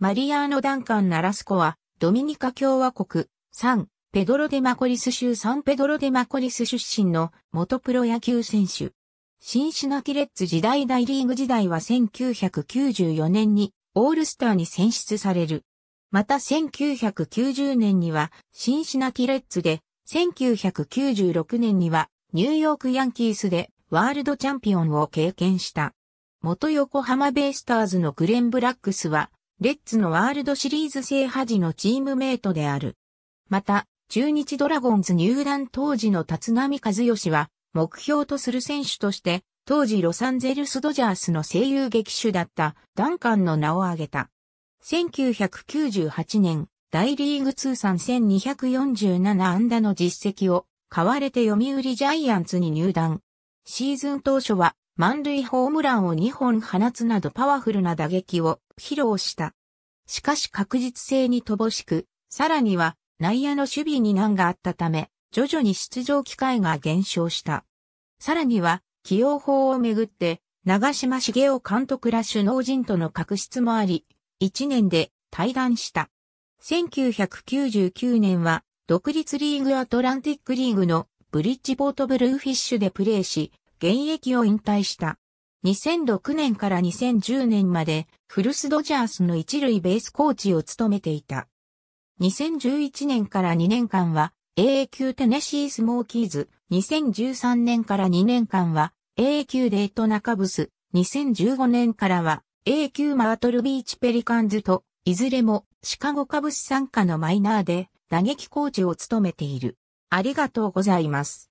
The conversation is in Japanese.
マリアーノ・ダンカン・ナラスコは、ドミニカ共和国、サン、ペドロ・デ・マコリス州サンペドロ・デ・マコリス出身の元プロ野球選手。シンシナキレッツ時代大リーグ時代は1994年にオールスターに選出される。また1990年にはシンシナキレッツで、1996年にはニューヨークヤンキースでワールドチャンピオンを経験した。元横浜ベイスターズのグレン・ブラックスはレッツのワールドシリーズ制覇時のチームメイトである。また、中日ドラゴンズ入団当時の立浪和義は、目標とする選手として、当時ロサンゼルスドジャースの声優劇手だったダンカンの名を挙げた。1998年、大リーグ通算1247安打の実績を、買われて読売ジャイアンツに入団。シーズン当初は満塁ホームランを2本放つなどパワフルな打撃を披露した。しかし確実性に乏しく、さらには内野の守備に難があったため、徐々に出場機会が減少した。さらには、起用法をめぐって、長島茂雄監督ら首脳陣との確執もあり、1年で対談した。1999年は、独立リーグアトランティックリーグのブリッジボートブルーフィッシュでプレーし、現役を引退した。2006年から2010年まで、フルスドジャースの一塁ベースコーチを務めていた。2011年から2年間は、AA 級テネシースモーキーズ、2013年から2年間は、AA 級デートナカブス、2015年からは、A 級マートルビーチペリカンズと、いずれもシカゴカブス参加のマイナーで打撃コーチを務めている。ありがとうございます。